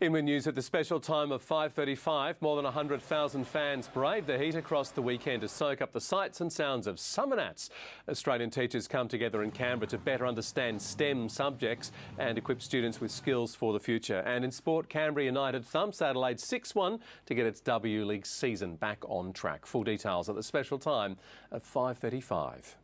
Inward news at the special time of 5.35, more than 100,000 fans braved the heat across the weekend to soak up the sights and sounds of summer Australian teachers come together in Canberra to better understand STEM subjects and equip students with skills for the future. And in sport, Canberra United thumps Adelaide 6-1 to get its W League season back on track. Full details at the special time of 5.35.